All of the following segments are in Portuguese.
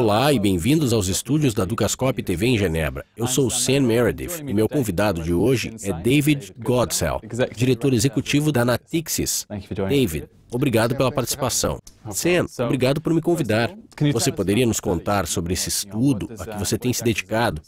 Olá e bem-vindos aos estúdios da Ducascope TV em Genebra. Eu sou o Sam Meredith e meu convidado de hoje é David Godsell, diretor executivo da Natixis. David, obrigado pela participação. Sam, obrigado por me convidar. Você poderia nos contar sobre esse estudo a que você tem se dedicado?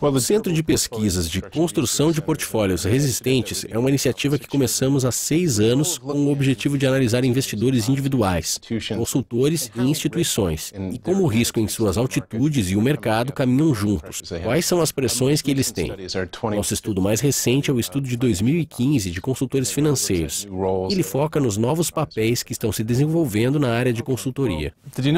O Centro de Pesquisas de Construção de Portfólios Resistentes é uma iniciativa que começamos há seis anos com o objetivo de analisar investidores individuais, consultores e instituições, e como o risco em suas altitudes e o mercado caminham juntos. Quais são as pressões que eles têm? Nosso estudo mais recente é o estudo de 2015 de consultores financeiros. Ele foca nos novos papéis que estão se desenvolvendo na área de consultoria.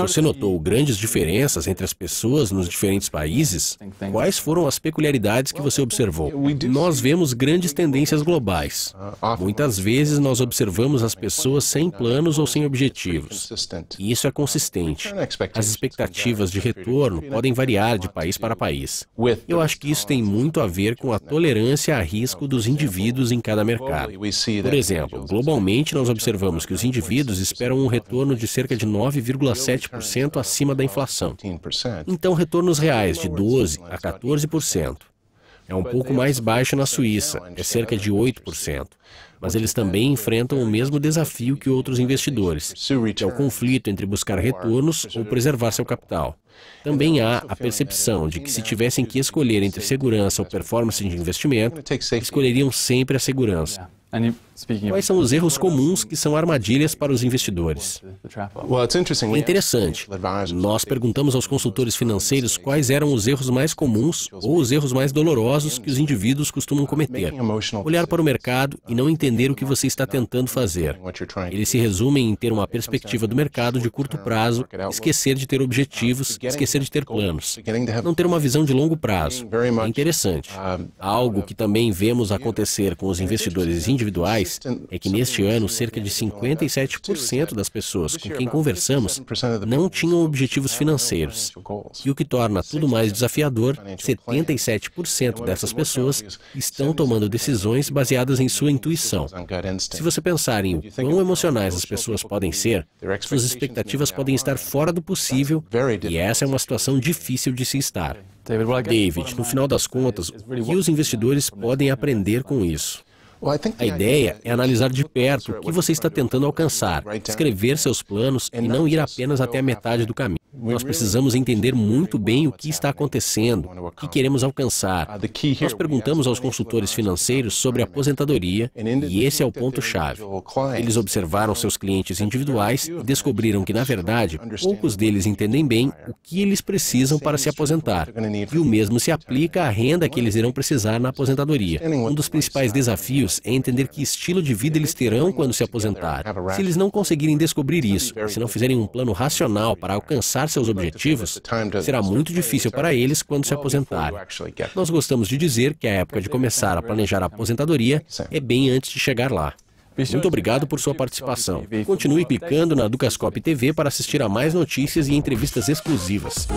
Você notou grandes diferenças entre as pessoas nos diferentes países? Quais foram as peculiaridades que você observou. Nós vemos grandes tendências globais. Muitas vezes nós observamos as pessoas sem planos ou sem objetivos. E isso é consistente. As expectativas de retorno podem variar de país para país. Eu acho que isso tem muito a ver com a tolerância a risco dos indivíduos em cada mercado. Por exemplo, globalmente nós observamos que os indivíduos esperam um retorno de cerca de 9,7% acima da inflação. Então, retornos reais de 12 a 14% é um pouco mais baixo na Suíça, né? é cerca de 8%. Mas eles também enfrentam o mesmo desafio que outros investidores, que é o conflito entre buscar retornos ou preservar seu capital. Também há a percepção de que se tivessem que escolher entre segurança ou performance de investimento, escolheriam sempre a segurança. Quais são os erros comuns que são armadilhas para os investidores? É interessante. Nós perguntamos aos consultores financeiros quais eram os erros mais comuns ou os erros mais dolorosos que os indivíduos costumam cometer. Olhar para o mercado e não entender o que você está tentando fazer. Eles se resumem em ter uma perspectiva do mercado de curto prazo, esquecer de ter objetivos, esquecer de ter planos, não ter uma visão de longo prazo. É interessante. Algo que também vemos acontecer com os investidores indivíduos individuais é que neste ano cerca de 57% das pessoas com quem conversamos não tinham objetivos financeiros, e o que torna tudo mais desafiador, 77% dessas pessoas estão tomando decisões baseadas em sua intuição. Se você pensar em o quão emocionais as pessoas podem ser, suas expectativas podem estar fora do possível, e essa é uma situação difícil de se estar. David, no final das contas, o que os investidores podem aprender com isso? A ideia né? é analisar de perto o que você está tentando alcançar, escrever seus planos e não ir apenas até a metade do caminho. Nós precisamos entender muito bem o que está acontecendo, o que queremos alcançar. Uh, Nós perguntamos aos consultores financeiros sobre aposentadoria e esse é o ponto-chave. Eles observaram seus clientes individuais e descobriram que, na verdade, poucos deles entendem bem o que eles precisam para se aposentar. E o mesmo se aplica à renda que eles irão precisar na aposentadoria. Um dos principais desafios é entender que estilo de vida eles terão quando se aposentar. Se eles não conseguirem descobrir isso, se não fizerem um plano racional para alcançar alcançar seus objetivos, será muito difícil para eles quando se aposentarem. Nós gostamos de dizer que a época de começar a planejar a aposentadoria é bem antes de chegar lá. Muito obrigado por sua participação. Continue clicando na Ducascope TV para assistir a mais notícias e entrevistas exclusivas.